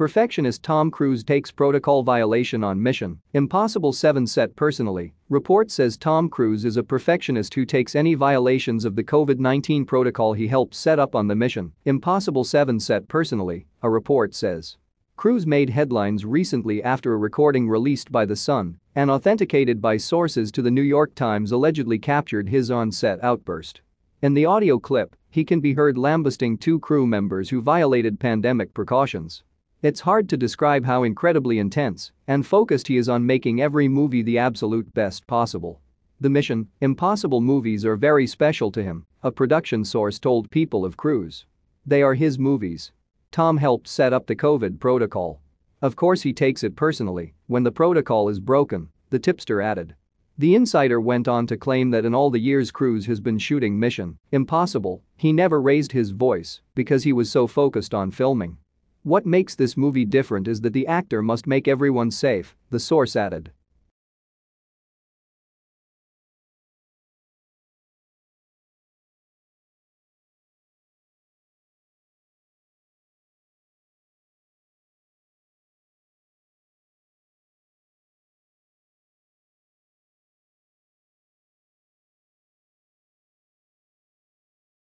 Perfectionist Tom Cruise takes protocol violation on mission. Impossible 7 set personally. Report says Tom Cruise is a perfectionist who takes any violations of the COVID-19 protocol he helped set up on the mission. Impossible 7 set personally, a report says. Cruise made headlines recently after a recording released by The Sun and authenticated by sources to the New York Times allegedly captured his on-set outburst. In the audio clip, he can be heard lambasting two crew members who violated pandemic precautions. It's hard to describe how incredibly intense and focused he is on making every movie the absolute best possible. The Mission Impossible movies are very special to him, a production source told People of Cruise. They are his movies. Tom helped set up the COVID protocol. Of course he takes it personally when the protocol is broken, the tipster added. The insider went on to claim that in all the years Cruise has been shooting Mission Impossible, he never raised his voice because he was so focused on filming. What makes this movie different is that the actor must make everyone safe, the source added.